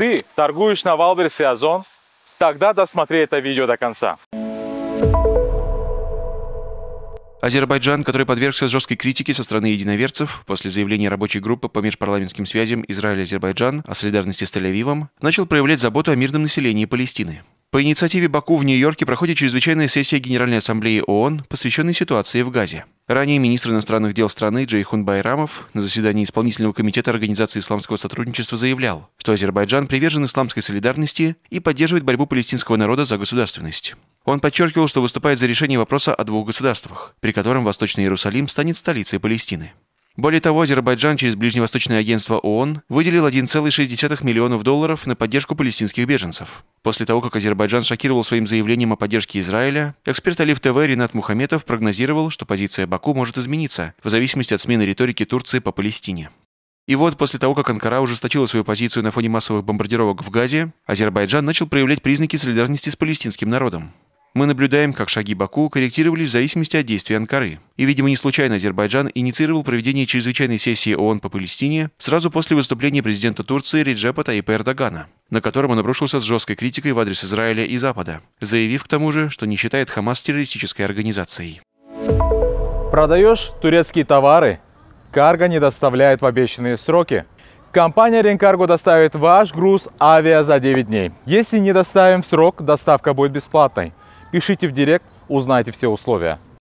ты торгуешь на Валберс и Озон, тогда досмотри это видео до конца. Азербайджан, который подвергся жесткой критике со стороны единоверцев после заявления рабочей группы по межпарламентским связям Израиль-Азербайджан о солидарности с Тель-Авивом, начал проявлять заботу о мирном населении Палестины. По инициативе Баку в Нью-Йорке проходит чрезвычайная сессия Генеральной Ассамблеи ООН, посвященная ситуации в Газе. Ранее министр иностранных дел страны Джейхун Байрамов на заседании Исполнительного комитета Организации исламского сотрудничества заявлял, что Азербайджан привержен исламской солидарности и поддерживает борьбу палестинского народа за государственность. Он подчеркивал, что выступает за решение вопроса о двух государствах, при котором Восточный Иерусалим станет столицей Палестины. Более того, Азербайджан через Ближневосточное агентство ООН выделил 1,6 миллионов долларов на поддержку палестинских беженцев. После того, как Азербайджан шокировал своим заявлением о поддержке Израиля, эксперт Алиф ТВ Ренат Мухаметов прогнозировал, что позиция Баку может измениться в зависимости от смены риторики Турции по Палестине. И вот после того, как Анкара ужесточила свою позицию на фоне массовых бомбардировок в Газе, Азербайджан начал проявлять признаки солидарности с палестинским народом. Мы наблюдаем, как шаги Баку корректировались в зависимости от действий Анкары. И, видимо, не случайно Азербайджан инициировал проведение чрезвычайной сессии ООН по Палестине сразу после выступления президента Турции Реджепа Таипа Эрдогана, на котором он обрушился с жесткой критикой в адрес Израиля и Запада, заявив к тому же, что не считает Хамас террористической организацией. Продаешь турецкие товары? Карго не доставляет в обещанные сроки. Компания Ренкарго доставит ваш груз авиа за 9 дней. Если не доставим в срок, доставка будет бесплатной. Пишите в директ, узнайте все условия.